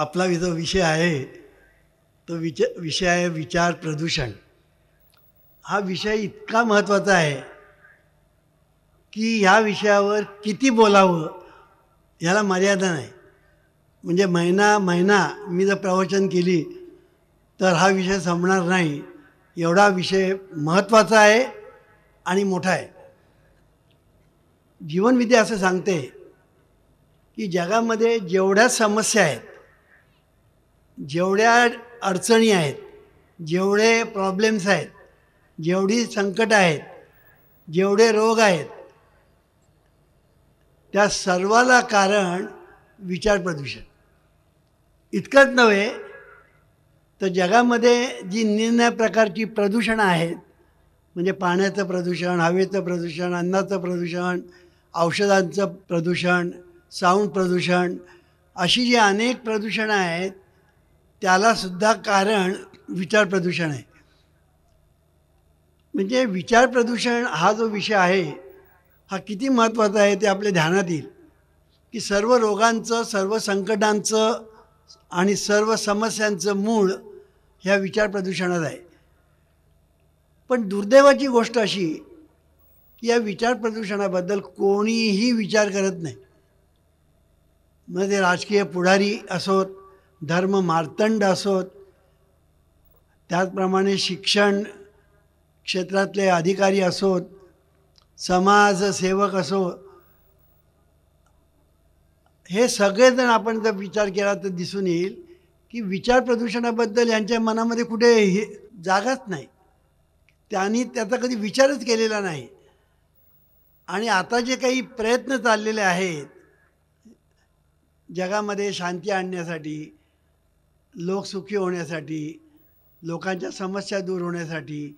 आपला जो विषय आहे तो विच विषय आहे विचार प्रदूषण हा विषय इतका महत्त्वाचा आहे की ह्या विषयावर किती बोलावं ह्याला मर्यादा नाही म्हणजे महिना महिना मी जर प्रवचन केली तर हा विषय संपणार नाही एवढा विषय महत्त्वाचा आहे आणि मोठा आहे जीवनविधी असं सांगते की जगामध्ये जेवढ्या समस्या आहेत जेवढ्या अडचणी आहेत जेवढे प्रॉब्लेम्स आहेत जेवढी संकट आहेत जेवढे रोग आहेत त्या सर्वाला कारण विचार प्रदूषण इतकंच नव्हे तर जगामध्ये जी निर्णय प्रकारची प्रदूषणं आहेत म्हणजे पाण्याचं प्रदूषण हवेचं प्रदूषण अन्नाचं प्रदूषण औषधांचं प्रदूषण साऊंड प्रदूषण अशी जी अनेक प्रदूषणं आहेत त्यालासुद्धा कारण विचार प्रदूषण आहे म्हणजे विचार प्रदूषण हा जो विषय आहे हा किती महत्त्वाचा आहे ते आपल्या ध्यानात येईल की सर्व रोगांचं सर्व संकटांचं आणि सर्व समस्यांचं मूळ ह्या विचार प्रदूषणात आहे पण दुर्दैवाची गोष्ट अशी की या विचार प्रदूषणाबद्दल कोणीही विचार करत नाही मग ते म्हणजे राजकीय पुढारी असोत धर्म मार्तंड असोत त्याचप्रमाणे शिक्षण क्षेत्रातले अधिकारी असोत समाजसेवक असो हे सगळेजण आपण जर विचार केला तर दिसून येईल की विचार प्रदूषणाबद्दल यांच्या मनामध्ये कुठे हे जागाच नाही त्यांनी त्याचा कधी विचारच केलेला नाही आणि आता जे काही प्रयत्न चाललेले आहेत जगामध्ये शांती आणण्यासाठी लोक सुखी होण्यासाठी लोकांच्या समस्या दूर होण्यासाठी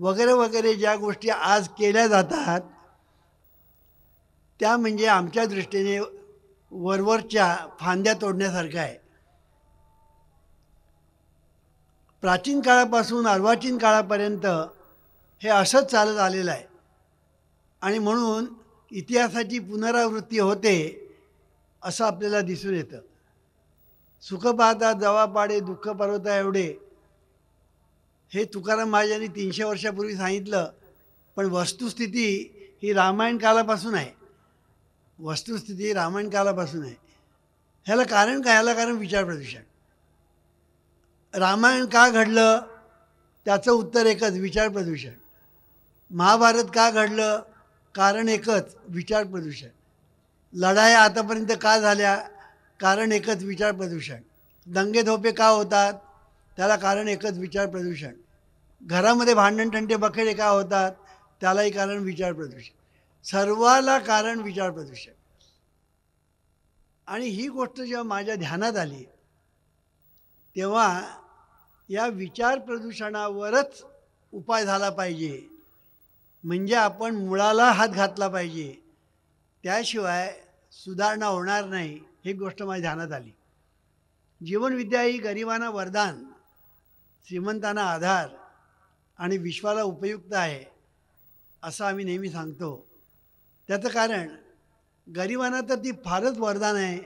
वगैरे वगैरे ज्या गोष्टी आज केल्या जातात त्या म्हणजे आमच्या दृष्टीने वरवरच्या फांद्या तोडण्यासारख्या आहे प्राचीन काळापासून अर्वाचीन काळापर्यंत हे असंच चालत आलेलं आहे आणि म्हणून इतिहासाची पुनरावृत्ती होते असं आपल्याला दिसून येतं सुख पाहता जवा पाडे दुःख पर्वता एवढे हे तुकाराम महाराजांनी तीनशे वर्षापूर्वी सांगितलं पण वस्तुस्थिती ही रामायण कालापासून आहे वस्तुस्थिती रामायण कालापासून आहे ह्याला कारण काय ह्याला कारण विचार प्रदूषण रामायण का घडलं त्याचं उत्तर एकच विचार प्रदूषण महाभारत का घडलं कारण एकच विचार प्रदूषण लढाया आतापर्यंत का झाल्या कारण एकच विचार प्रदूषण दंगे धोपे का होतात त्याला कारण एकच विचार प्रदूषण घरामध्ये भांडण बखेडे का होतात त्यालाही कारण विचार प्रदूषण सर्वाला कारण विचार प्रदूषण आणि ही गोष्ट जेव्हा माझ्या ध्यानात आली तेव्हा या विचार प्रदूषणावरच उपाय झाला पाहिजे म्हणजे आपण मुळाला हात घातला पाहिजे त्याशिवाय सुधारणा होणार नाही ही गोष्ट माझ्या ध्यानात आली जीवनविद्या ही गरिबांना वरदान श्रीमंतांना आधार आणि विश्वाला उपयुक्त आहे असं आम्ही नेहमी सांगतो त्याचं कारण गरिबांना तर ती फारच वरदान आहे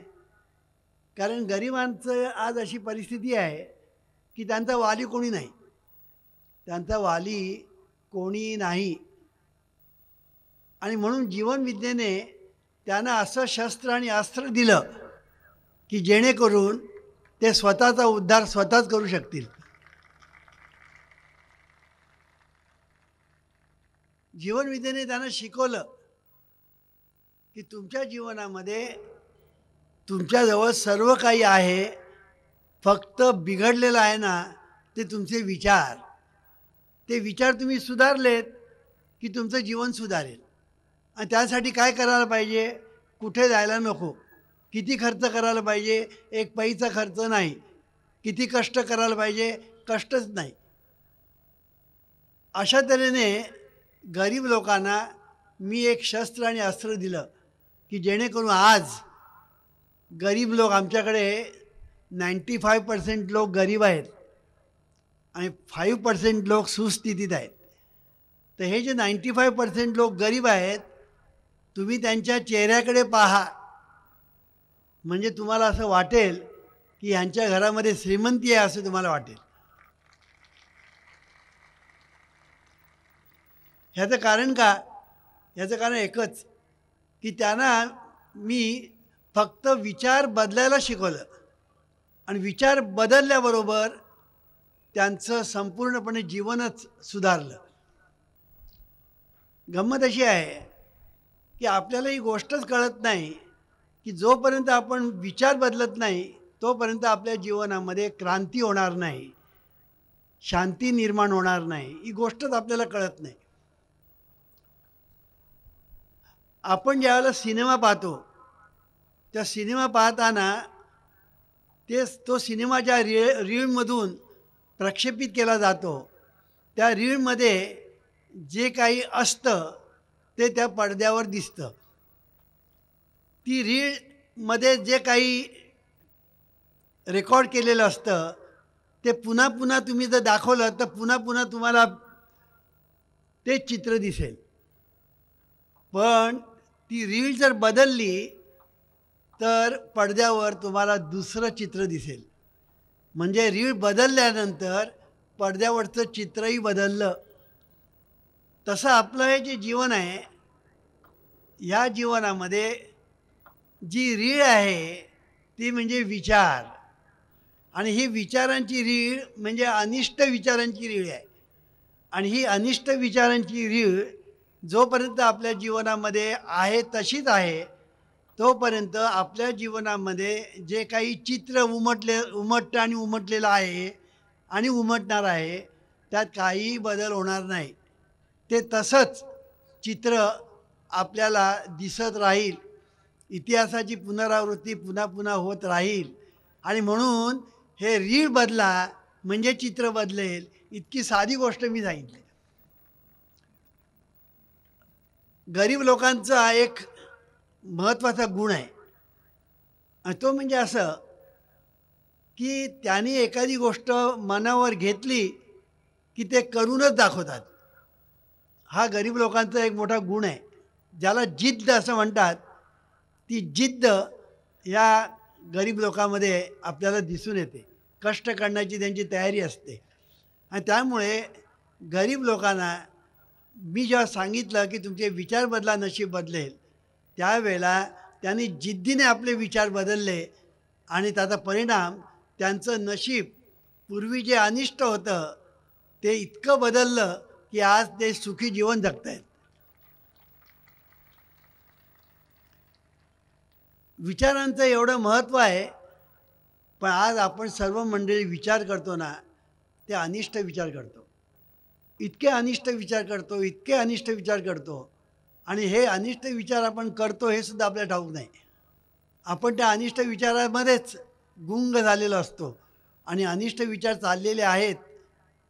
कारण गरिबांचं आज अशी परिस्थिती आहे की त्यांचा वाली कोणी नाही त्यांचा वाली कोणी नाही आणि म्हणून जीवनविद्येने त्यांना असं शस्त्र आणि अस्त्र दिलं की जेणेकरून ते स्वतःचा उद्धार स्वतःच करू शकतील जीवनविद्येने त्यांना शिकवलं की तुमच्या जीवनामध्ये तुमच्याजवळ सर्व काही आहे फक्त बिघडलेलं आहे ना ते तुमचे विचार ते विचार तुम्ही सुधारलेत की तुमचं जीवन सुधारेल आणि त्यासाठी काय करायला पाहिजे कुठे जायला नको किती खर्च करायला पाहिजे एक पैसा खर्च नाही किती कष्ट करायला पाहिजे कष्टच नाही अशा तऱ्हेने गरीब लोकांना मी एक शस्त्र आणि अस्त्र दिलं की जेणेकरून आज गरीब लोक आमच्याकडे नाईंटी फाईव्ह पर्सेंट लोक गरीब आहेत आणि फाईव्ह पर्सेंट लोक सुस्थितीत आहेत तर हे जे नाईंटी फाईव्ह पर्सेंट लोक गरीब आहेत तुम्ही त्यांच्या चेहऱ्याकडे पाहा म्हणजे तुम्हाला असं वाटेल की ह्यांच्या घरामध्ये श्रीमंती आहे असं तुम्हाला वाटेल ह्याचं कारण का ह्याचं कारण एकच की त्यांना मी फक्त विचार बदलायला शिकवलं आणि विचार बदलल्याबरोबर त्यांचं संपूर्णपणे जीवनच सुधारलं गंमत अशी आहे की आपल्याला ही गोष्टच कळत नाही की जोपर्यंत आपण विचार बदलत नाही तोपर्यंत आपल्या जीवनामध्ये क्रांती होणार नाही शांती निर्माण होणार नाही ही गोष्टच आपल्याला कळत नाही आपण ज्यावेळेला सिनेमा पाहतो त्या सिनेमा पाहताना ते तो सिनेमा ज्या रि रीळमधून प्रक्षेपित केला जातो त्या रीळमध्ये जे काही असतं ते त्या पडद्यावर दिसतं ती रीळमध्ये जे काही रेकॉर्ड केलेलं असतं ते पुन्हा पुन्हा तुम्ही जर दाखवलं तर पुन्हा पुन्हा तुम्हाला तेच चित्र दिसेल पण ती रीळ जर बदलली तर पडद्यावर तुम्हाला दुसरं चित्र दिसेल म्हणजे रीळ बदलल्यानंतर पडद्यावरचं चित्रही बदललं तसं आपलं हे जे जीवन आहे या जीवनामध्ये जी रीळ आहे ती म्हणजे विचार आणि ही विचारांची रीळ म्हणजे अनिष्ट विचारांची रीळ आहे आणि ही अनिष्ट विचारांची रीळ जोपर्यंत आपल्या जीवनामध्ये आहे तशीच आहे तोपर्यंत आपल्या जीवनामध्ये जे काही चित्र उमटले उमटतं आणि उमटलेलं आहे आणि उमटणार आहे त्यात काहीही बदल होणार नाही ते तसंच चित्र आपल्याला दिसत राहील इतिहासाची पुनरावृत्ती पुन्हा पुन्हा होत राहील आणि म्हणून हे रीळ बदला म्हणजे चित्र बदलेल इतकी साधी गोष्ट मी सांगितली गरीब लोकांचा एक महत्त्वाचा गुण आहे तो म्हणजे असं की त्यांनी एखादी गोष्ट मनावर घेतली की ते करूनच दाखवतात हा गरीब लोकांचा एक मोठा गुण आहे ज्याला जिद्द असं म्हणतात ती जिद्द या गरीब लोकांमध्ये आपल्याला दिसून येते कष्ट करण्याची त्यांची तयारी असते आणि त्यामुळे गरीब लोकांना मी जेव्हा सांगितलं की तुमचे विचार बदला नशीब बदलेल त्यावेळेला त्यांनी जिद्दीने आपले विचार बदलले आणि त्याचा परिणाम त्यांचं नशीब पूर्वी जे अनिष्ट होतं ते इतकं बदललं की आज ते सुखी जीवन जगत आहेत विचारांचं एवढं महत्त्व आहे पण आज आपण सर्व मंडळी विचार करतो ना ते अनिष्ट विचार करतो इतके अनिष्ट विचार करतो इतके अनिष्ट विचार करतो आणि हे अनिष्ट विचार आपण करतो हे सुद्धा आपल्याला ठाऊक नाही आपण त्या अनिष्ट विचारामध्येच गुंग झालेलो असतो आणि अनिष्ट विचार चाललेले आहेत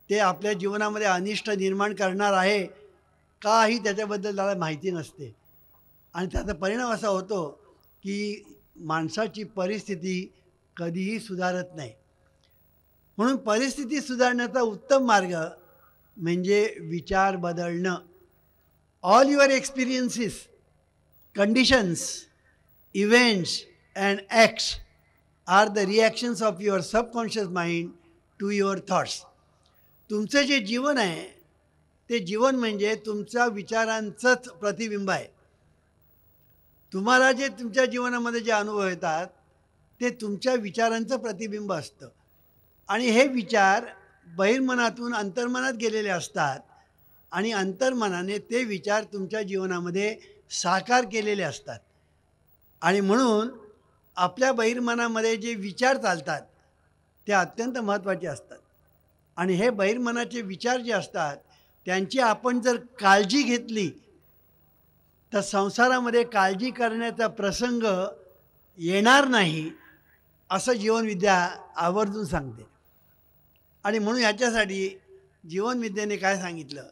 ते आपल्या जीवनामध्ये अनिष्ट निर्माण करणार आहे काही त्याच्याबद्दल त्याला माहिती नसते आणि त्याचा परिणाम असा होतो की माणसाची परिस्थिती कधीही सुधारत नाही म्हणून परिस्थिती सुधारण्याचा उत्तम मार्ग म्हणजे विचार बदलणं all your experiences conditions events and acts are the reactions of your subconscious mind to your thoughts तुमचं जे जीवन आहे ते जीवन म्हणजे तुमचा विचारांचंच प्रतिबिंब आहे तुम्हाला जे तुमच्या जीवनामध्ये जे अनुभव येतात ते तुमच्या विचारांचं प्रतिबिंब असतं आणि हे विचार बहिर्मनातून अंतर्मनात गेलेले असतात आणि अंतर्मनाने ते विचार तुमच्या जीवनामध्ये साकार केलेले असतात आणि म्हणून आपल्या बहिर्मनामध्ये जे विचार चालतात ते अत्यंत महत्त्वाचे असतात आणि हे बहिर्मनाचे विचार जे असतात त्यांची आपण जर काळजी घेतली तर संसारामध्ये काळजी करण्याचा प्रसंग येणार नाही असं जीवनविद्या आवर्जून सांगते आणि म्हणून ह्याच्यासाठी जीवनविद्याने काय सांगितलं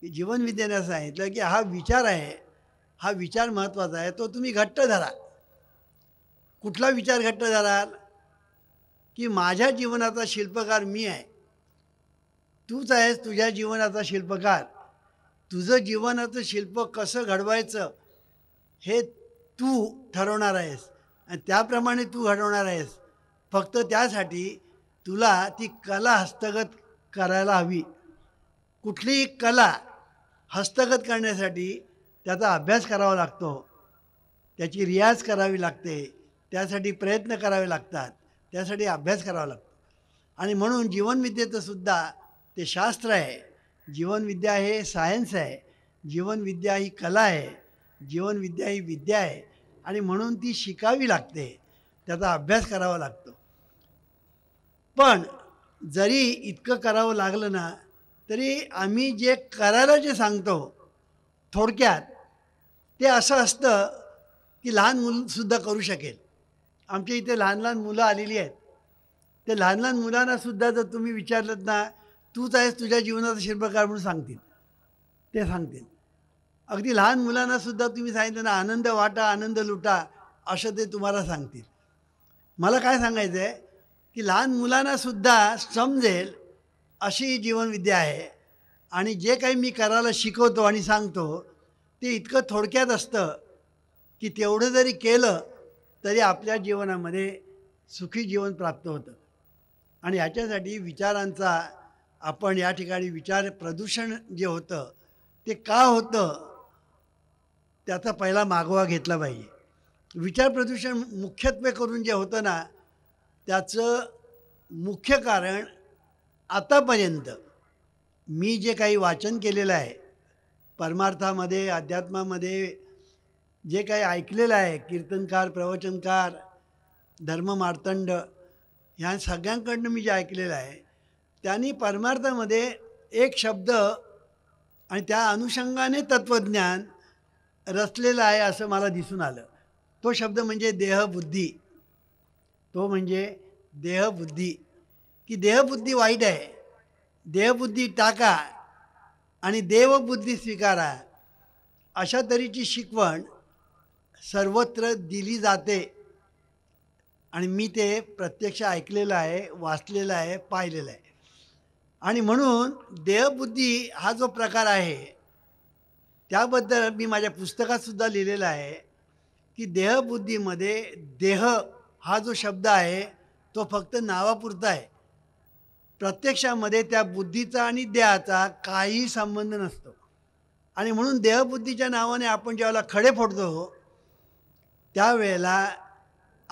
की जीवनविद्येने असं सांगितलं की हा विचार आहे हा विचार महत्त्वाचा आहे तो तुम्ही घट्ट धरा कुठला विचार घट्ट धराल की माझ्या जीवनाचा शिल्पकार मी आहे तूच आहेस तुझ्या जीवनाचा शिल्पकार तुझं जीवनाचं शिल्प कसं घडवायचं हे तू ठरवणार आहेस आणि त्याप्रमाणे तू घडवणार आहेस फक्त त्यासाठी तुला ती कला हस्तगत करायला हवी कुठलीही कला हस्तगत करण्यासाठी त्याचा अभ्यास करावा लागतो त्याची रियाज करावी लागते त्यासाठी प्रयत्न करावे लागतात त्यासाठी अभ्यास करावा लागतो आणि म्हणून जीवनविद्येचंसुद्धा ते शास्त्र आहे जीवनविद्या हे सायन्स आहे जीवनविद्या ही कला आहे जीवनविद्या ही विद्या आहे आणि म्हणून ती शिकावी लागते त्याचा अभ्यास करावा लागतो पण जरी इतकं करावं लागलं ना तरी आम्ही जे करायला जे सांगतो थोडक्यात ते असं असतं की लहान मुलंसुद्धा करू शकेल आमच्या इथे लहान लहान मुलं आलेली आहेत ते लहान लहान मुलांनासुद्धा जर तुम्ही विचारलं ना तूच आहेस तुझ्या जीवनाचा शिल्पकार म्हणून सांगतील ते सांगतील अगदी लहान मुलांना सुद्धा तुम्ही सांगितलं ना आनंद वाटा आनंद लुटा असं ते तुम्हाला सांगतील मला काय सांगायचं आहे की लहान मुलांना सुद्धा समजेल अशी जीवनविद्या आहे आणि जे काही मी करायला शिकवतो आणि सांगतो ते इतकं थोडक्यात असतं की तेवढं जरी केलं तरी आपल्या जीवनामध्ये सुखी जीवन प्राप्त होतं आणि ह्याच्यासाठी विचारांचा आपण या ठिकाणी विचार प्रदूषण जे होतं ते का होतं त्याचा पहिला मागोवा घेतला पाहिजे विचार प्रदूषण मुख्यत्वे करून जे होतं ना त्याचं मुख्य कारण आतापर्यंत मी जे काही वाचन केलेलं आहे परमार्थामध्ये अध्यात्मामध्ये जे काही ऐकलेलं आहे कीर्तनकार प्रवचनकार धर्ममार्तंड ह्या सगळ्यांकडनं मी जे ऐकलेलं आहे त्यांनी परमार्थामध्ये एक शब्द आणि त्या अनुषंगाने तत्त्वज्ञान रचलेलं आहे असं मला दिसून आलं तो शब्द म्हणजे देहबुद्धी तो म्हणजे देहबुद्धी की देहबुद्धी वाईट आहे देहबुद्धी टाका आणि देवबुद्धी स्वीकारा अशा तऱ्हेची शिकवण सर्वत्र दिली जाते आणि मी ते प्रत्यक्ष ऐकलेलं आहे वाचलेलं आहे पाहिलेलं आहे आणि म्हणून देहबुद्धी हा जो प्रकार आहे त्याबद्दल मी माझ्या पुस्तकातसुद्धा लिहिलेलं आहे की देहबुद्धीमध्ये देह हा जो शब्द आहे तो फक्त नावापुरता आहे प्रत्यक्षामध्ये त्या बुद्धीचा आणि देहाचा काही संबंध नसतो आणि म्हणून देहबुद्धीच्या नावाने आपण ज्यावेळेला खडे फोडतो त्यावेळेला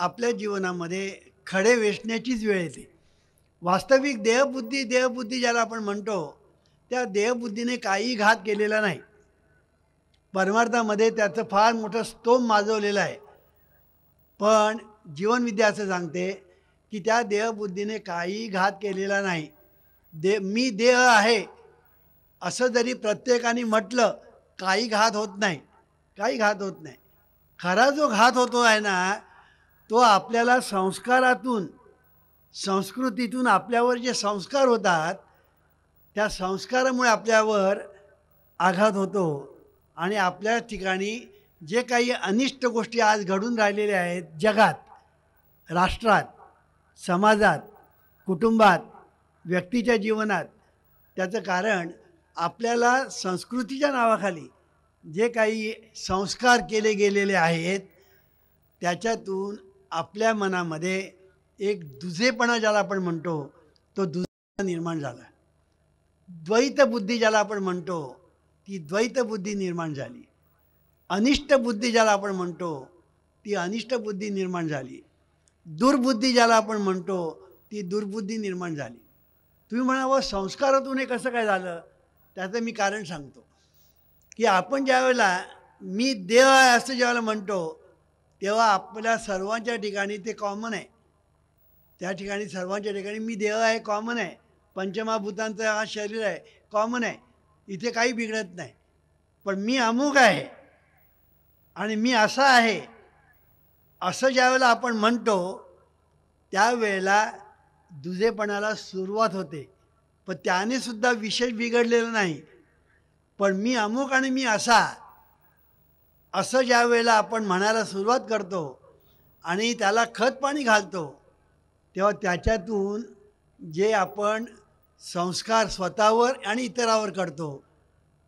आपल्या जीवनामध्ये खडे वेचण्याचीच वेळ येते वास्तविक देहबुद्धी देहबुद्धी ज्याला आपण म्हणतो त्या देहबुद्धीने काही घात केलेला नाही परमार्थामध्ये त्याचं फार मोठं स्तोम माजवलेलं आहे पण जीवनविद्या असं सांगते की त्या देहबुद्धीने काही घात केलेला नाही दे मी देह आहे असं जरी प्रत्येकाने म्हटलं काही घात होत नाही काही घात होत नाही खरा जो घात होतो आहे ना तो आपल्याला संस्कारातून संस्कृतीतून आपल्यावर जे संस्कार होतात त्या संस्कारामुळे आपल्यावर आघात होतो आणि आपल्या ठिकाणी जे काही अनिष्ट गोष्टी आज घडून राहिलेल्या आहेत जगात राष्ट्रात समाजात कुटुंबात व्यक्तीच्या जीवनात त्याचं कारण आपल्याला संस्कृतीच्या नावाखाली जे काही संस्कार केले गेलेले आहेत त्याच्यातून आपल्या मनामध्ये एक दुजेपणा ज्याला आपण म्हणतो तो दुज निर्माण झाला द्वैत बुद्धी ज्याला आपण म्हणतो ती द्वैत बुद्धी निर्माण झाली अनिष्ट बुद्धी ज्याला आपण म्हणतो ती अनिष्ट बुद्धी निर्माण झाली दुर्बुद्धी ज्याला आपण म्हणतो ती दुर्बुद्धी निर्माण झाली तुम्ही म्हणावं संस्कारातून हे कसं काय झालं त्याचं मी कारण सांगतो की आपण ज्यावेळेला मी देव आहे असं ज्यावेळेला म्हणतो तेव्हा आपल्या सर्वांच्या ठिकाणी ते कॉमन आहे त्या ठिकाणी सर्वांच्या ठिकाणी मी देव आहे कॉमन आहे पंचमहाभूतांचं हा शरीर आहे कॉमन आहे इथे काही बिघडत नाही पण मी अमुक आहे आणि मी असा आहे असं ज्यावेळेला आपण म्हणतो त्यावेळेला दुजेपणाला सुरुवात होते पण त्याने सुद्धा विशेष बिघडलेलं नाही पण मी अमुक आणि मी असा असं ज्या वेळेला आपण म्हणायला सुरुवात करतो आणि त्याला खत पाणी घालतो तेव्हा त्याच्यातून जे आपण संस्कार स्वतःवर आणि इतरावर करतो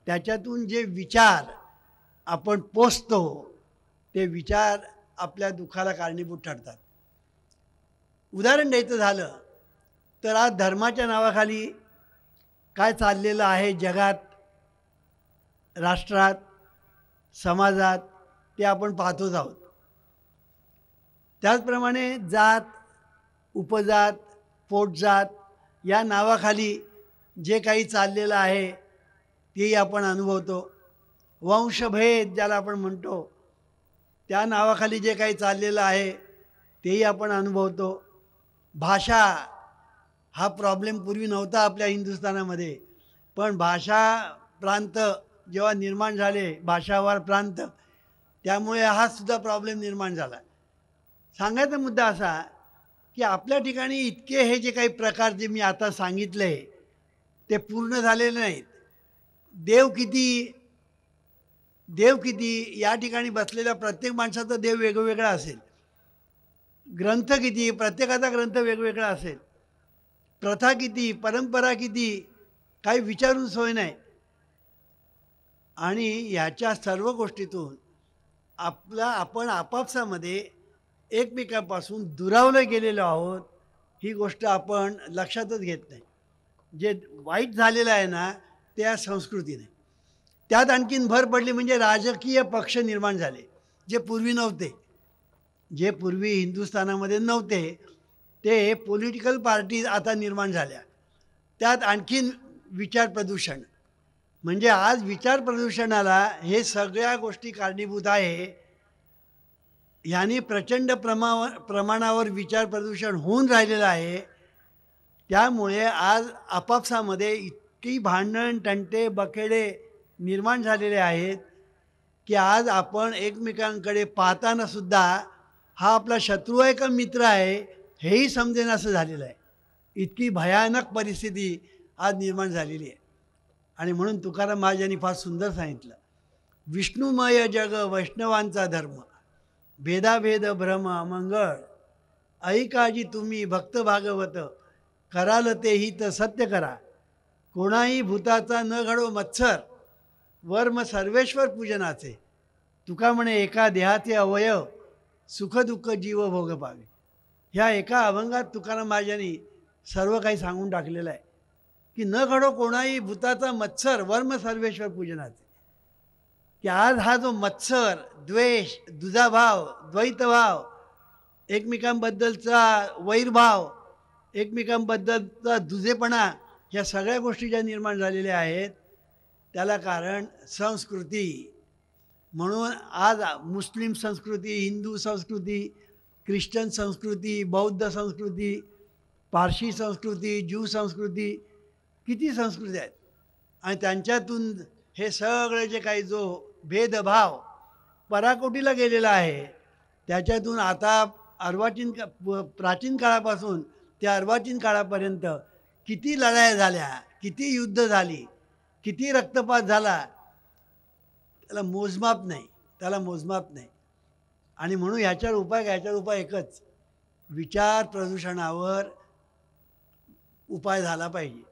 त्याच्यातून जे विचार आपण पोचतो ते विचार आपल्या दुःखाला कारणीभूत ठरतात उदाहरण द्यायचं झालं तर आज धर्माच्या नावाखाली काय चाललेलं आहे जगात राष्ट्रात समाजात ते आपण पाहतोच आहोत त्याचप्रमाणे जात उपजात पोटजात या नावाखाली जे काही चाललेलं आहे तेही आपण अनुभवतो वंशभेद ज्याला आपण म्हणतो त्या नावाखाली जे काही चाललेलं आहे तेही आपण अनुभवतो भाषा हा प्रॉब्लेम पूर्वी नव्हता आपल्या हिंदुस्थानामध्ये पण भाषा प्रांत जेव्हा निर्माण झाले भाषावार प्रांत त्यामुळे हा सुद्धा प्रॉब्लेम निर्माण झाला सांगायचा मुद्दा असा की आपल्या ठिकाणी इतके हे जे काही प्रकार जे मी आता सांगितले ते पूर्ण झालेले नाहीत देव किती देव किती या ठिकाणी बसलेल्या प्रत्येक माणसाचा देव वेगवेगळा असेल ग्रंथ किती प्रत्येकाचा ग्रंथ वेगवेगळा असेल प्रथा किती परंपरा किती काही विचारून सोय नाही आणि ह्याच्या सर्व गोष्टीतून आपला आपण आपापसामध्ये एकमेकापासून दुरावले गेलेलो आहोत ही गोष्ट आपण लक्षातच घेत नाही जे वाईट झालेलं आहे ना त्या संस्कृतीने त्यात आणखीन भर पडली म्हणजे राजकीय पक्ष निर्माण झाले जे पूर्वी नव्हते जे पूर्वी हिंदुस्थानामध्ये नव्हते ते पॉलिटिकल पार्टीज आता निर्माण झाल्या त्यात आणखीन विचार प्रदूषण म्हणजे आज विचार प्रदूषणाला हे सगळ्या गोष्टी कारणीभूत आहे याने प्रचंड प्रमा प्रमाणावर विचार प्रदूषण होऊन राहिलेलं आहे त्यामुळे आज आपापसामध्ये इतकी भांडण टंटे बखेडे निर्माण झालेले आहेत की आज आपण एकमेकांकडे पाहतानासुद्धा हा आपला शत्रू आहे का मित्र आहे हेही समजेन असं झालेलं आहे इतकी भयानक परिस्थिती आज निर्माण झालेली आहे आणि म्हणून तुकाराम महाराजांनी फार सुंदर सांगितलं विष्णुमय जग वैष्णवांचा धर्म भेदाभेद भ्रम मंगळ ऐकाजी तुम्ही भक्त भागवत कराल ते हित सत्य करा कोणाही भूताचा न घडो मत्सर वर्म सर्वेश्वर पूजनाचे तुका म्हणे एका देहाचे अवयव सुखदुःख जीव भोग पावे ह्या एका अभंगात तुकाराम सर्व काही सांगून टाकलेलं आहे की न घडो कोणाही भूताचा मत्सर वर्म सर्वेश्वर पूजनाचे की आज हा जो मत्सर द्वेष दुजाभाव द्वैतभाव एकमेकांबद्दलचा वैरभाव एकमेकांबद्दलचा दुजेपणा ह्या सगळ्या गोष्टी ज्या निर्माण झालेल्या आहेत त्याला कारण संस्कृती म्हणून आज मुस्लिम संस्कृती हिंदू संस्कृती ख्रिश्चन संस्कृती बौद्ध संस्कृती पारशी संस्कृती ज्यू संस्कृती किती संस्कृती आहेत आणि त्यांच्यातून हे सगळे जे काही जो भेदभाव पराकोटीला गेलेला आहे त्याच्यातून आता अर्वाचीन का प्राचीन काळापासून ते अर्वाचीन काळापर्यंत किती लढाया झाल्या किती युद्ध झाली किती रक्तपात झाला त्याला मोजमाप नाही त्याला मोजमाप नाही आणि म्हणून ह्याच्यावर उपाय ह्याच्यावर उपाय एकच विचार प्रदूषणावर उपाय झाला पाहिजे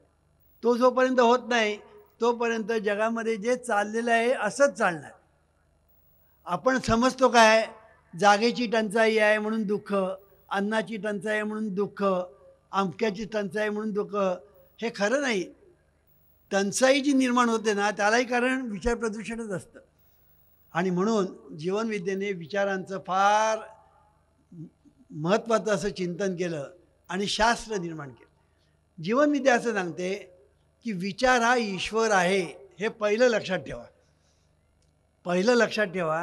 तो जोपर्यंत होत नाही तोपर्यंत जगामध्ये जे चाललेलं आहे असंच चालणार आपण समजतो काय जागेची टंचाई आहे म्हणून दुःख अन्नाची टंचाई आहे म्हणून दुःख आमक्याची टंचाई म्हणून दुःख हे खरं नाही टंचाई जी निर्माण होते ना त्यालाही कारण विचार प्रदूषणच असतं आणि म्हणून जीवनविद्येने विचारांचं फार महत्त्वाचं असं चिंतन केलं आणि शास्त्र निर्माण केलं जीवनविद्या असं सांगते की विचार हा ईश्वर आहे हे पहिलं लक्षात ठेवा पहिलं लक्षात ठेवा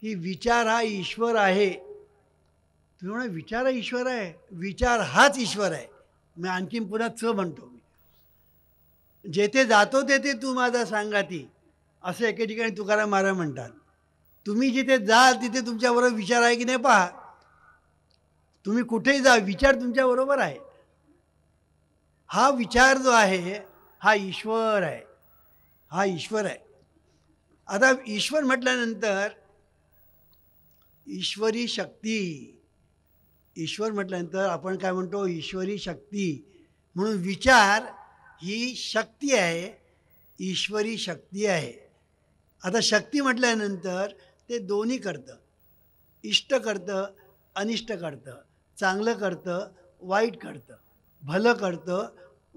की विचार हा ईश्वर आहे तुम्ही म्हणा विचार हा ईश्वर आहे विचार हाच ईश्वर आहे मी आणखीन पुन्हा च म्हणतो मी जेथे जातो तेथे तू माझा ती असं एके ठिकाणी तुकाराम महाराज म्हणतात तुम्ही जिथे जाल तिथे तुमच्याबरोबर विचार आहे की नाही पहा तुम्ही कुठेही जा विचार तुमच्याबरोबर आहे हा विचार जो आहे हा ईश्वर आहे हा ईश्वर आहे आता ईश्वर म्हटल्यानंतर ईश्वरी शक्ती ईश्वर म्हटल्यानंतर आपण काय म्हणतो ईश्वरी शक्ती म्हणून विचार ही शक्ती आहे ईश्वरी शक्ती आहे आता शक्ती म्हटल्यानंतर ते दोन्ही करतं इष्ट करतं अनिष्ट करतं चांगलं करतं वाईट करतं भलं करतं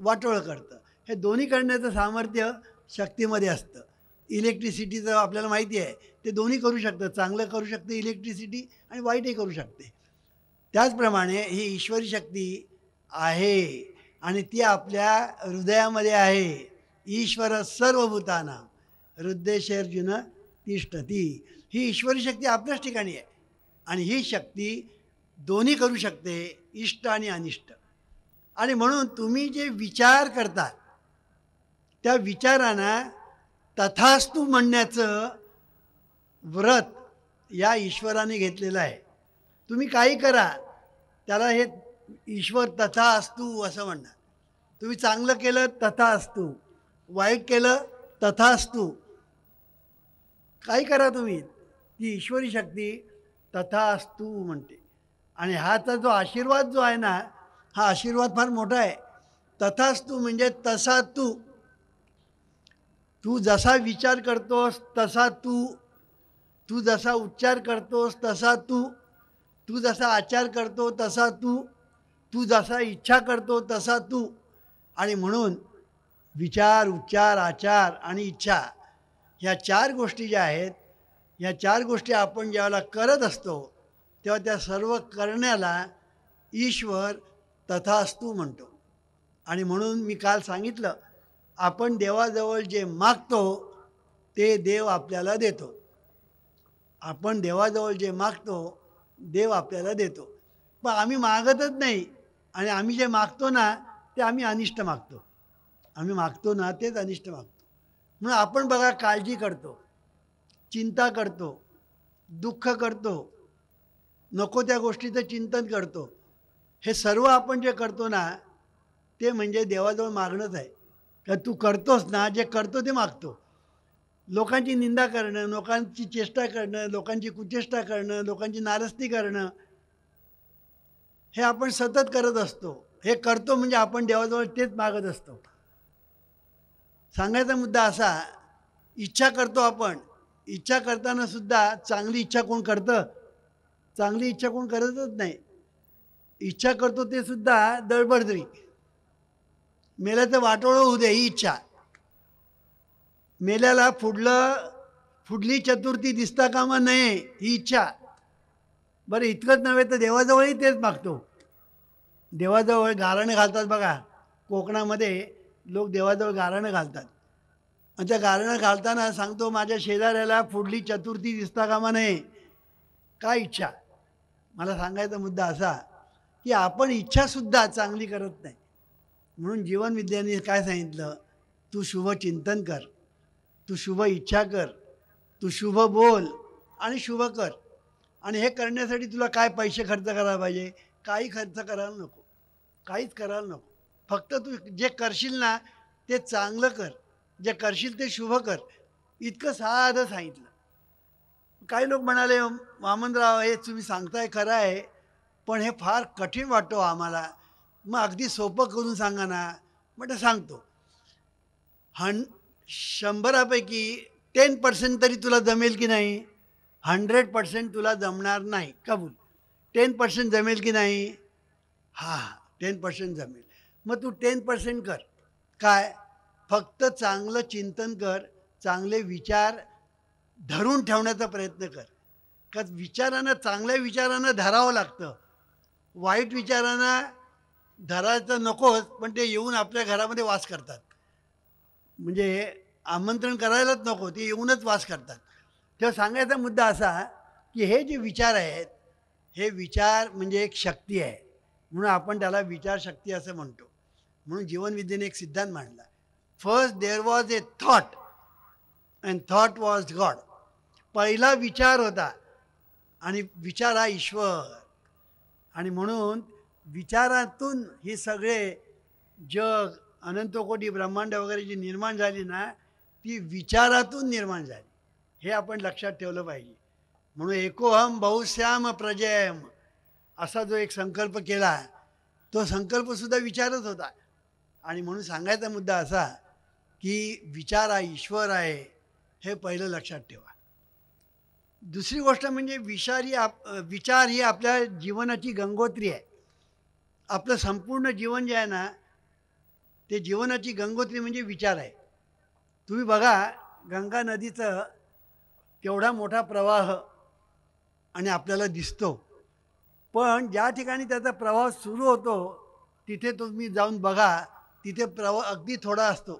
वाटोळं करतं हे दोन्ही करण्याचं सामर्थ्य शक्तीमध्ये असतं इलेक्ट्रिसिटीचं आपल्याला माहिती आहे ते दोन्ही करू शकतं चांगलं करू शकते इलेक्ट्रिसिटी आणि वाईटही करू शकते त्याचप्रमाणे ही ईश्वरी शक्ती आहे आणि ती आपल्या हृदयामध्ये आहे ईश्वर सर्वभूताना हृदयशेर्जुन तिष्ठती ही ईश्वरी शक्ती आपल्याच ठिकाणी आहे आणि ही शक्ती दोन्ही करू शकते इष्ट आणि अनिष्ट आणि म्हणून तुम्ही जे विचार करता त्या विचारांना तथास्तू म्हणण्याचं व्रत या ईश्वराने घेतलेलं आहे तुम्ही काही करा त्याला हे ईश्वर तथा असतू असं म्हणणार तुम्ही चांगलं केलं तथा असतू वाईट केलं तथा असतू काय करा तुम्ही ती ईश्वरी शक्ती तथा असतू म्हणते आणि हाचा जो आशीर्वाद जो आहे ना हा आशीर्वाद फार मोठा आहे तथाच तू म्हणजे तसा तू तू जसा विचार करतोस तसा तू तू जसा उच्चार करतोस तसा तू तू जसा आचार करतो तसा तू तू जसा इच्छा करतो तसा तू आणि म्हणून विचार उच्चार आचार आणि इच्छा ह्या चार गोष्टी ज्या आहेत ह्या चार गोष्टी आपण ज्यावेळेला करत असतो तेव्हा त्या सर्व करण्याला ईश्वर तथास्तू म्हणतो आणि म्हणून मी काल सांगितलं आपण देवाजवळ जे मागतो ते देव आपल्याला देतो आपण देवाजवळ जे मागतो देव आपल्याला देतो पण आम्ही मागतच नाही आणि आम्ही जे मागतो ना ते आम्ही अनिष्ट मागतो आम्ही मागतो ना तेच अनिष्ट मागतो म्हणून आपण बघा काळजी करतो चिंता करतो दुःख करतो नको त्या गोष्टीचं चिंतन करतो हे सर्व आपण जे करतो ना ते म्हणजे देवाजवळ मागणंच आहे का तू करतोस ना जे करतो ते मागतो लोकांची निंदा करणं लोकांची चेष्टा करणं लोकांची कुचेष्टा करणं लोकांची नारस्ती करणं हे आपण सतत करत असतो हे करतो म्हणजे आपण देवाजवळ तेच मागत असतो सांगायचा मुद्दा असा इच्छा करतो आपण इच्छा करताना सुद्धा चांगली इच्छा कोण करतं चांगली इच्छा कोण करतच नाही इच्छा करतो ते सुद्धा दळबडदरी मेल्याचं वाटोळं होऊ दे ही इच्छा मेल्याला फुडलं फुडली चतुर्थी दिसता कामा नये ही इच्छा बरं इतकंच नव्हे तर देवाजवळही तेच मागतो देवाजवळ गारणं घालतात बघा कोकणामध्ये लोक देवाजवळ गारणं घालतात आणि त्या गारणं घालताना सांगतो माझ्या शेजाऱ्याला फुडली चतुर्थी दिसता कामा नये काय इच्छा मला सांगायचा मुद्दा असा की आपण इच्छासुद्धा चांगली करत नाही म्हणून जीवनविद्याने काय सांगितलं तू शुभ चिंतन कर तू शुभ इच्छा कर तू शुभ बोल आणि शुभ कर आणि हे करण्यासाठी तुला काय पैसे खर्च करायला पाहिजे काही खर्च करायला नको काहीच करायला नको फक्त तू जे करशील ना ते चांगलं कर जे करशील ते शुभ कर इतकं साधं सांगितलं काही लोक म्हणाले वामनराव हे तुम्ही सांगताय खरं आहे पण हे फार कठीण वाटतो हो आम्हाला मग अगदी सोपं करून सांगा ना म्हटलं सांगतो हं शंभरापैकी टेन पर्सेंट तरी तुला जमेल की नाही हंड्रेड पर्सेंट तुला जमणार नाही कबूल टेन पर्सेंट जमेल की नाही हां टेन पर्सेंट जमेल मग तू टेन पर्सेंट कर काय फक्त चांगलं चिंतन कर चांगले विचार धरून ठेवण्याचा प्रयत्न कर का विचारांना चांगल्या विचारांना धरावं लागतं वाईट विचारांना धरायचं नकोच पण ते येऊन आपल्या घरामध्ये वास करतात म्हणजे आमंत्रण करायलाच नको ते येऊनच वास करतात तेव्हा सांगायचा मुद्दा असा की हे जे विचार आहेत हे विचार म्हणजे एक शक्ती आहे म्हणून आपण त्याला विचारशक्ती असं म्हणतो म्हणून जीवनविद्येने एक सिद्धांत मांडला first there was a thought and thought was God पहिला विचार होता आणि विचार हा ईश्वर आणि म्हणून विचारातून हे सगळे जग अनंतकोटी ब्रह्मांड वगैरे जी निर्माण झाली ना ती विचारातून निर्माण झाली हे आपण लक्षात ठेवलं पाहिजे म्हणून एकोहम बहुश्याम प्रजयम असा जो एक संकल्प केला तो संकल्पसुद्धा विचारत होता आणि म्हणून सांगायचा मुद्दा असा की विचार आहे ईश्वर आहे हे पहिलं लक्षात ठेवा दुसरी गोष्ट म्हणजे विचार ही आप विचार ही आपल्या जीवनाची गंगोत्री आहे आपलं संपूर्ण जीवन जे आहे ना ते जीवनाची गंगोत्री म्हणजे विचार आहे तुम्ही बघा गंगा नदीचं तेवढा मोठा प्रवाह आणि आपल्याला दिसतो पण ज्या ठिकाणी त्याचा प्रवाह सुरू होतो तिथे तुम्ही जाऊन बघा तिथे प्रवाह अगदी थोडा असतो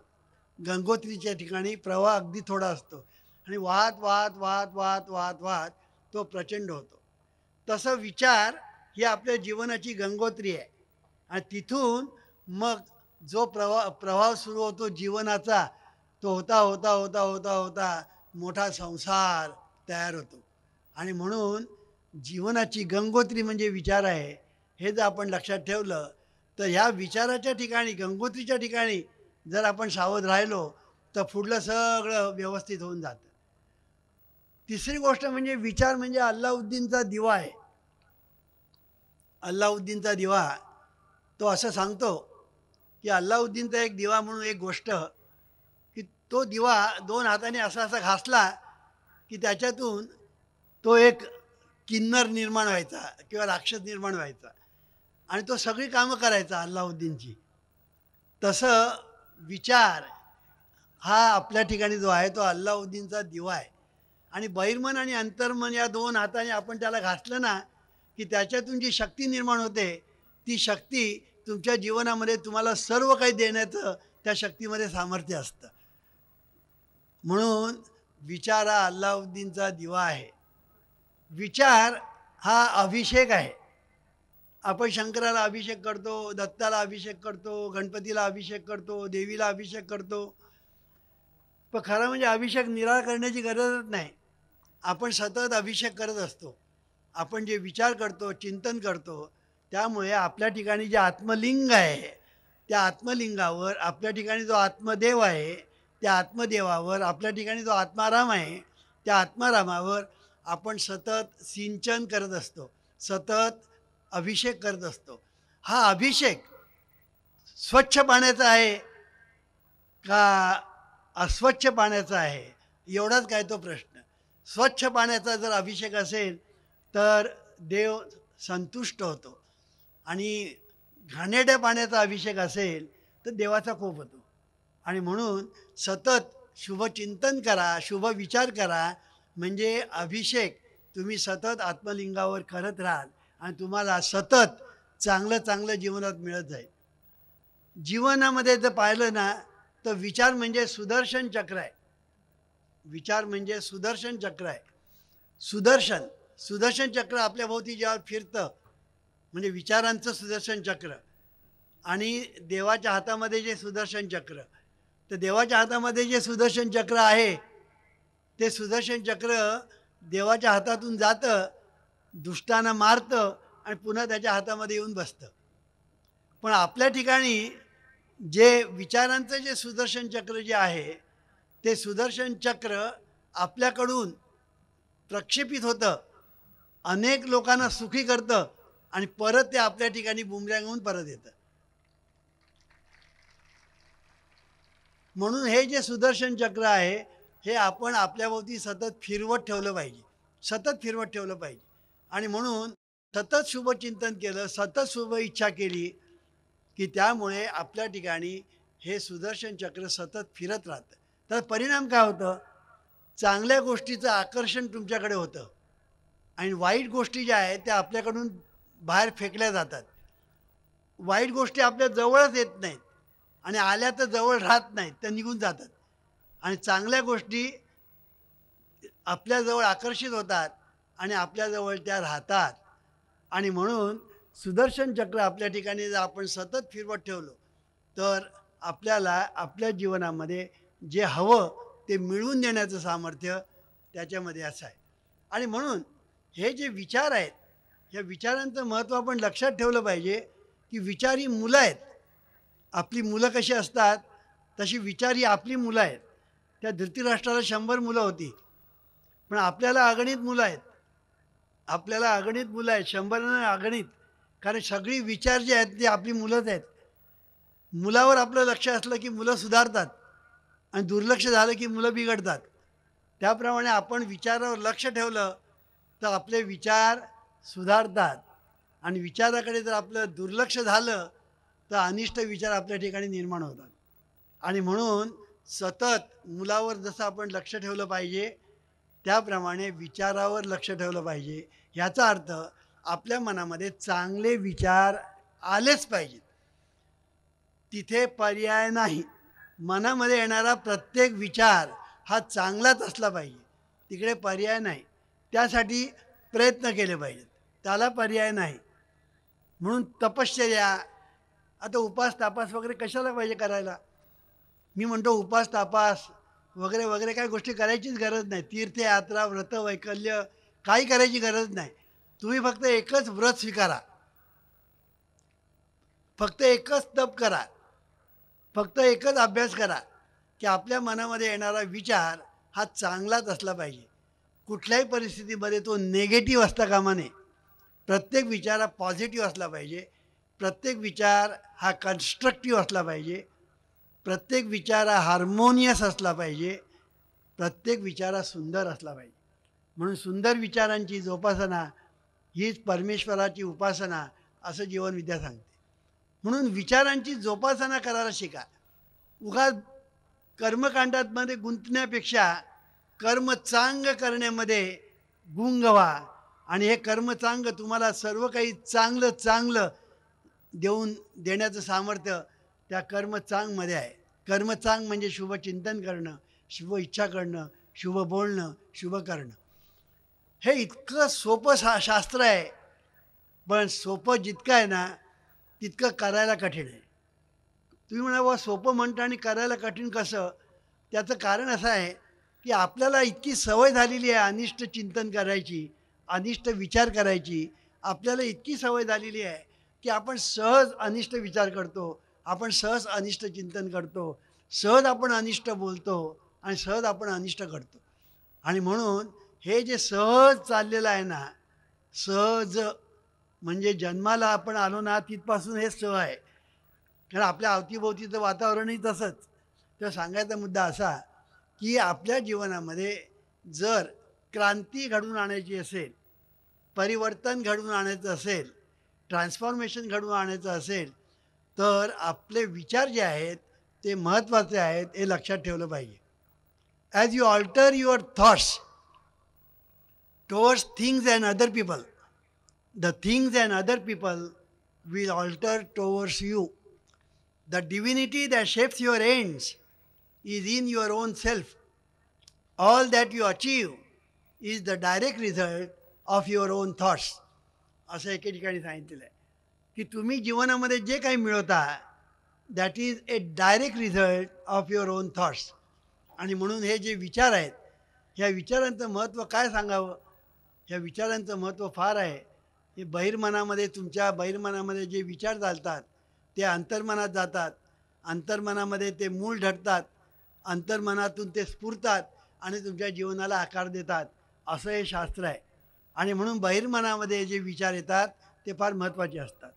गंगोत्रीच्या ठिकाणी प्रवाह अगदी थोडा असतो आणि वाहत वाहत वाहत वाहत वाहत वाहत तो प्रचंड होतो तसं विचार ही आपल्या जीवनाची गंगोत्री आहे आणि तिथून मग जो प्रवा प्रवाह सुरू होतो जीवनाचा तो होता होता होता होता होता मोठा संसार तयार होतो आणि म्हणून जीवनाची गंगोत्री म्हणजे विचार आहे हे जर आपण लक्षात ठेवलं तर ह्या विचाराच्या ठिकाणी गंगोत्रीच्या ठिकाणी जर आपण सावध राहिलो तर पुढलं सगळं व्यवस्थित होऊन जातं तिसरी गोष्ट म्हणजे विचार म्हणजे अल्लाउद्दीनचा दिवा आहे अल्लाउद्दीनचा दिवा तो असं सांगतो की अल्लाउद्दीनचा एक दिवा म्हणून एक गोष्ट की तो दिवा दोन हाताने असा असा घासला की त्याच्यातून तो एक किन्नर निर्माण व्हायचा किंवा राक्षस निर्माण व्हायचा आणि तो सगळी कामं करायचा अल्लाउद्दीनची तसं विचार हा आपल्या ठिकाणी जो आहे तो अल्लाउद्दीनचा दिवा आहे आणि बहिर्मन आणि अंतर्मन या दोन हाताने आपण त्याला घासलं ना की त्याच्यातून जी शक्ती निर्माण होते ती शक्ती तुमच्या जीवनामध्ये तुम्हाला सर्व काही देण्याचं त्या शक्तीमध्ये सामर्थ्य असतं म्हणून विचार हा अल्लाउद्दीनचा दिवा आहे विचार हा अभिषेक आहे आपण शंकराला अभिषेक करतो दत्ताला अभिषेक करतो गणपतीला अभिषेक करतो देवीला अभिषेक करतो पण खरं म्हणजे अभिषेक निराळ करण्याची गरजच नाही आपण सतत अभिषेक करत असतो आपण जे विचार करतो चिंतन करतो त्यामुळे आपल्या ठिकाणी जे आत्मलिंग आहे त्या आत्मलिंगावर आपल्या ठिकाणी जो आत्मदेव आहे त्या आत्मदेवावर आपल्या ठिकाणी जो आत्माराम आहे त्या आत्मारामावर आपण सतत सिंचन करत असतो सतत अभिषेक करत असतो हा अभिषेक स्वच्छ पाण्याचा आहे का अस्वच्छ पाण्याचा आहे एवढाच काय तो प्रश्न स्वच्छ पाण्याचा जर अभिषेक असेल तर देव संतुष्ट होतो आणि घाणेड्या पाण्याचा अभिषेक असेल तर देवाचा कोप होतो आणि म्हणून सतत शुभचिंतन करा शुभ विचार करा म्हणजे अभिषेक तुम्ही सतत आत्मलिंगावर करत राहाल आणि तुम्हाला सतत चांगलं चांगलं जीवनात मिळत जाईल जीवनामध्ये जर पाहिलं ना तर विचार म्हणजे सुदर्शन चक्र आहे विचार म्हणजे सुदर्शन चक्र आहे सुदर्शन सुदर्शन चक्र आपल्याभोवती जेव्हा फिरतं म्हणजे विचारांचं सुदर्शन चक्र आणि देवाच्या हातामध्ये जे सुदर्शन चक्र तर देवाच्या हातामध्ये जे सुदर्शन चक्र आहे ते सुदर्शन चक्र देवाच्या हातातून जातं दुष्टांना मारतं आणि पुन्हा त्याच्या हातामध्ये येऊन बसतं पण आपल्या ठिकाणी जे विचारांचं जे सुदर्शन चक्र जे आहे ते सुदर्शन चक्र आपल्याकडून प्रक्षेपित होतं अनेक लोकांना सुखी करतं आणि परत ते आपल्या ठिकाणी होऊन परत येतं म्हणून हे जे सुदर्शन चक्र आहे हे आपण आपल्याभोवती सतत फिरवत ठेवलं पाहिजे सतत फिरवत ठेवलं पाहिजे आणि म्हणून सतत शुभचिंतन केलं सतत शुभ इच्छा केली की त्यामुळे आपल्या ठिकाणी हे सुदर्शन चक्र सतत फिरत राहतं तर परिणाम काय होतं चांगल्या गोष्टीचं आकर्षण तुमच्याकडे होतं आणि वाईट गोष्टी ज्या आहेत त्या आपल्याकडून बाहेर फेकल्या जातात वाईट गोष्टी आपल्या जवळच येत नाहीत आणि आल्या तर जवळ राहत नाहीत त्या निघून जातात आणि चांगल्या गोष्टी आपल्याजवळ आकर्षित होतात आणि आपल्याजवळ त्या राहतात आणि म्हणून सुदर्शन चक्र आपल्या ठिकाणी जर आपण सतत फिरवत ठेवलो तर आपल्याला आपल्या जीवनामध्ये जे हवं ते मिळवून देण्याचं सामर्थ्य त्याच्यामध्ये असं आहे आणि म्हणून हे जे विचार आहेत या विचारांचं महत्त्व आपण लक्षात ठेवलं पाहिजे की विचारी मुलं आहेत आपली मुलं कशी असतात तशी विचार ही आपली मुलं आहेत त्या धृतीराष्ट्राला शंभर मुलं होती पण आपल्याला अगणित मुलं आहेत आपल्याला अगणित मुलं आहेत शंभर अगणित कारण सगळी विचार जे आहेत ते आपली मुलंच आहेत मुलावर आपलं लक्ष असलं की मुलं सुधारतात आणि दुर्लक्ष झालं की मुलं बिघडतात त्याप्रमाणे आपण विचारावर लक्ष ठेवलं तर आपले विचार सुधारतात आणि विचाराकडे जर आपलं दुर्लक्ष झालं तर अनिष्ट विचार आपल्या ठिकाणी निर्माण होतात आणि म्हणून सतत मुलावर जसं आपण लक्ष ठेवलं पाहिजे त्याप्रमाणे विचारावर लक्ष ठेवलं पाहिजे ह्याचा अर्थ आपल्या मनामध्ये चांगले विचार आलेच पाहिजेत तिथे पर्याय नाही मनामध्ये येणारा प्रत्येक विचार हा चांगलाच असला पाहिजे तिकडे पर्याय नाही त्यासाठी प्रयत्न केले पाहिजेत त्याला पर्याय नाही म्हणून तपश्चर्या आता उपास तापास वगैरे कशाला पाहिजे करायला मी म्हणतो उपास तापास वगैरे वगैरे काय गोष्टी करायचीच गरज नाही तीर्थयात्रा व्रत वैकल्य काही करायची गरज नाही तुम्ही फक्त एकच व्रत स्वीकारा फक्त एकच तप करा फक्त एकच अभ्यास करा की आपल्या मनामध्ये येणारा विचार हा चांगलाच असला पाहिजे कुठल्याही परिस्थितीमध्ये तो नेगेटिव्ह असता कामा नये प्रत्येक विचार हा पॉझिटिव्ह असला पाहिजे प्रत्येक विचार हा कन्स्ट्रक्टिव्ह असला पाहिजे प्रत्येक विचार हा हार्मोनियस असला पाहिजे प्रत्येक विचार हा सुंदर असला पाहिजे म्हणून सुंदर विचारांची जोपासना हीच परमेश्वराची उपासना असं जीवन विद्या सांगते म्हणून विचारांची जोपासना करायला शिका उगा कर्मकांडात गुंतण्यापेक्षा गुंतण्यापेक्षा कर्मचांग करण्यामध्ये गुंग व्हा आणि हे कर्मचांग तुम्हाला सर्व काही चांगलं चांगलं देऊन देण्याचं सामर्थ्य त्या कर्मचांगमध्ये आहे कर्मचांग म्हणजे शुभ चिंतन करणं शुभ इच्छा करणं शुभ बोलणं शुभ करणं हे इतकं सोपं शा शास्त्र आहे पण सोपं जितकं आहे ना तितकं करायला कठीण आहे तुम्ही बा सोपं म्हणतं आणि करायला कठीण कसं त्याचं कारण असं आहे की आपल्याला इतकी सवय झालेली आहे अनिष्ट चिंतन करायची अनिष्ट विचार करायची आपल्याला इतकी सवय झालेली आहे की आपण सहज अनिष्ट विचार करतो आपण सहज अनिष्ट चिंतन करतो सहज आपण अनिष्ट बोलतो आणि सहज आपण अनिष्ट करतो आणि म्हणून हे जे सहज चाललेलं आहे ना सहज म्हणजे जन्माला आपण आलो ना तिथपासून हेच सोय आहे कारण आपल्या अवतीभोवतीचं वातावरणही तसंच तर सांगायचा मुद्दा असा की आपल्या जीवनामध्ये जर क्रांती घडवून आणायची असेल परिवर्तन घडवून आणायचं असेल ट्रान्सफॉर्मेशन घडवून आणायचं असेल तर आपले विचार जे आहेत ते महत्त्वाचे आहेत हे लक्षात ठेवलं पाहिजे as you alter your thoughts towards things and other people The things and other people will alter towards you. The divinity that shapes your ends is in your own self. All that you achieve is the direct result of your own thoughts. That's why we don't understand it. That to me, what is the direct result of your own that is a direct result of your own thoughts. And I am thinking about it. What do you think about this thought? This thought is about it. हे बहिर्मनामध्ये तुमच्या बहिर्मनामध्ये जे विचार चालतात ते अंतर्मनात जातात अंतर्मनामध्ये ते मूळ ठरतात अंतर्मनातून ते स्फुरतात आणि तुमच्या जीवनाला आकार देतात असं हे शास्त्र आहे आणि म्हणून बहिर्मनामध्ये जे विचार येतात ते फार महत्त्वाचे असतात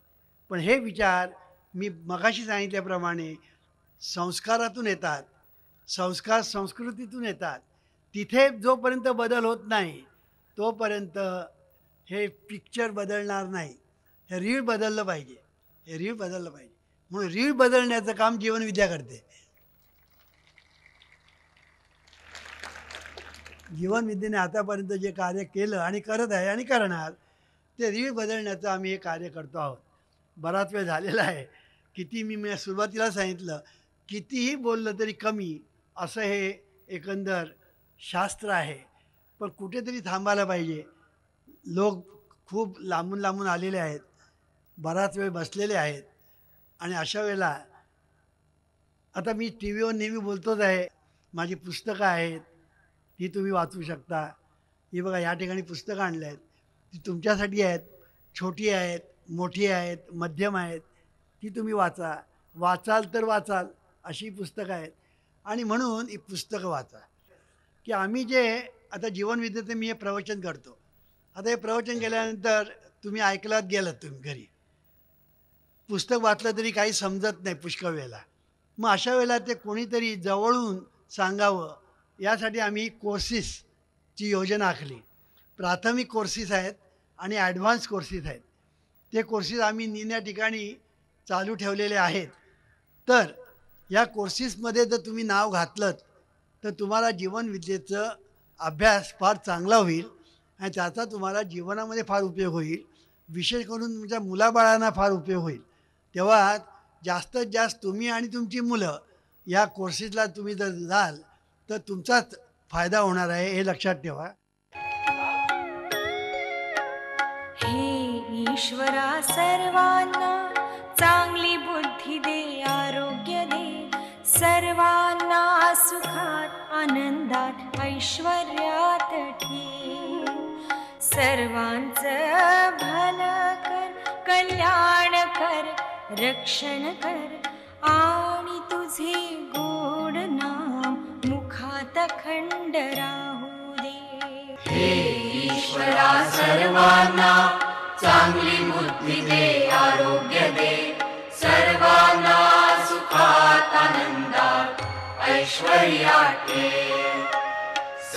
पण हे विचार मी मगाशी सांगितल्याप्रमाणे संस्कारातून येतात संस्कार संस्कृतीतून येतात तिथे जोपर्यंत बदल होत नाही तोपर्यंत हे पिक्चर बदलणार नाही हे रीळ बदललं पाहिजे हे रीळ बदललं पाहिजे म्हणून रीळ बदलण्याचं काम जीवनविद्या करते जीवनविद्येने आतापर्यंत जे कार्य केलं आणि करत आहे आणि करणार ते रीळ बदलण्याचं आम्ही हे कार्य करतो आहोत बराच वेळ झालेला आहे किती मी मी सुरुवातीला सांगितलं कितीही बोललं तरी कमी असं हे एकंदर शास्त्र आहे पण कुठेतरी थांबायला पाहिजे लोक खूप लांबून लांबून आलेले आहेत बराच वेळ बसलेले आहेत आणि अशा वेळेला आता मी टी व्हीवर नेहमी बोलतोच आहे माझी पुस्तकं आहेत ती तुम्ही वाचू शकता ही बघा या ठिकाणी पुस्तकं आणली आहेत ती तुमच्यासाठी आहेत छोटी आहेत मोठी आहेत मध्यम आहेत ती तुम्ही वाचा वाचाल तर वाचाल अशी पुस्तकं आहेत आणि म्हणून ही पुस्तकं वाचा की आम्ही जे आता जीवन मी हे प्रवचन करतो आता हे प्रवचन केल्यानंतर तुम्ही ऐकलात गेलात तुम्ही घरी पुस्तक वाचलं तरी काही समजत नाही पुष्कळ वेळेला मग अशा वेळेला ते कोणीतरी जवळून सांगावं यासाठी आम्ही कोर्सेसची योजना आखली प्राथमिक कोर्सेस आहेत आणि ॲडव्हान्स कोर्सेस आहेत ते कोर्सेस आम्ही निन्या ठिकाणी चालू ठेवलेले आहेत तर या कोर्सेसमध्ये जर तुम्ही नाव घातलं तर तुम्हाला जीवन अभ्यास फार चांगला होईल आणि त्याचा तुम्हाला जीवनामध्ये फार उपयोग होईल विशेष करून तुमच्या मुलाबाळांना फार उपयोग होईल तेव्हा जास्तीत जास्त तुम्ही आणि तुमची मुलं या कोर्सेसला तुम्ही जर जाल तर तुमचाच फायदा होणार आहे हे लक्षात ठेवा हे ईश्वरा सर्वांना चांगली बुद्धी दे आरोग्य दे सर्वांना सुखात आनंदात ऐश्वर्यात ठे सर्वांच भल कर कल्याण कर रक्षण कर आणि तुझे गोड नाम मुखात खंड राहू दे हे ईश्वरा सर्वांना चांगली बुद्धी दे आरोग्य दे सर्वांना सुखात आनंदा ऐश्वर्या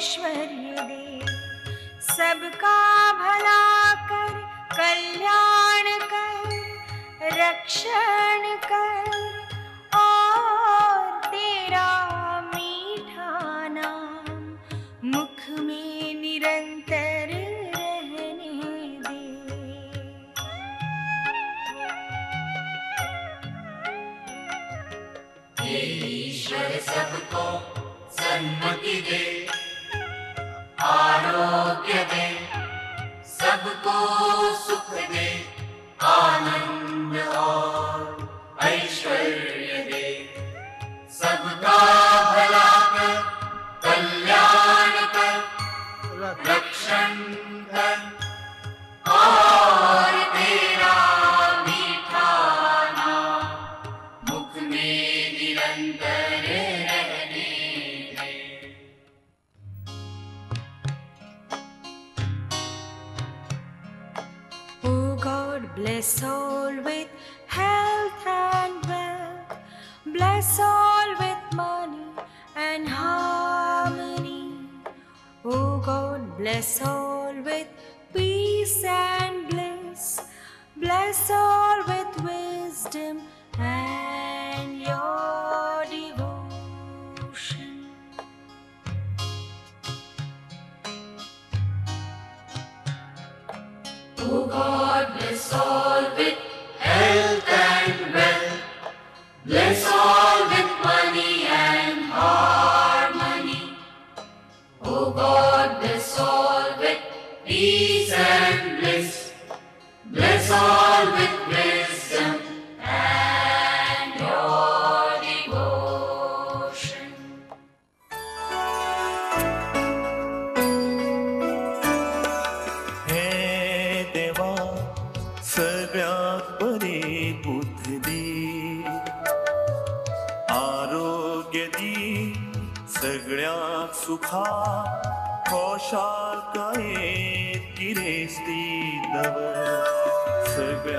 ऐश्वर्य दे सबका भला कर कल्याण कर रक्षण कर और तेरा मीठा नाम मुख में निरंतर रहने दे ईश्वर सबको सन्मति दे आरोग्यते Bless all with health and wealth. Bless all with money and harmony. O God, bless all with peace and bliss. Bless all with wisdom soul.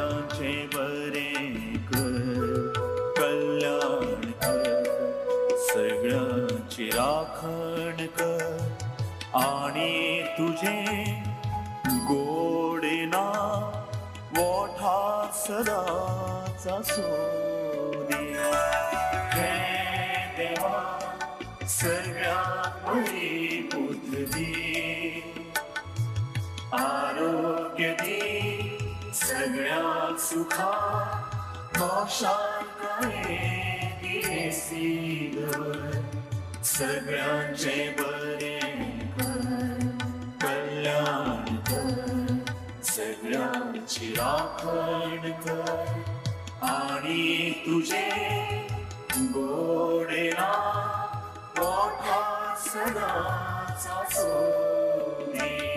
सगळ्यांचे बरे कल्याण कर सगळ्यांची राखण कर आणि तुझे गोडे ना मोठा सदाचा सो सुखा भाषा सगळ्यांचे बरे कल्याण कर सगळ्यांची राखण कर आणि तुझे गोडेला पोठा सदाचा सोने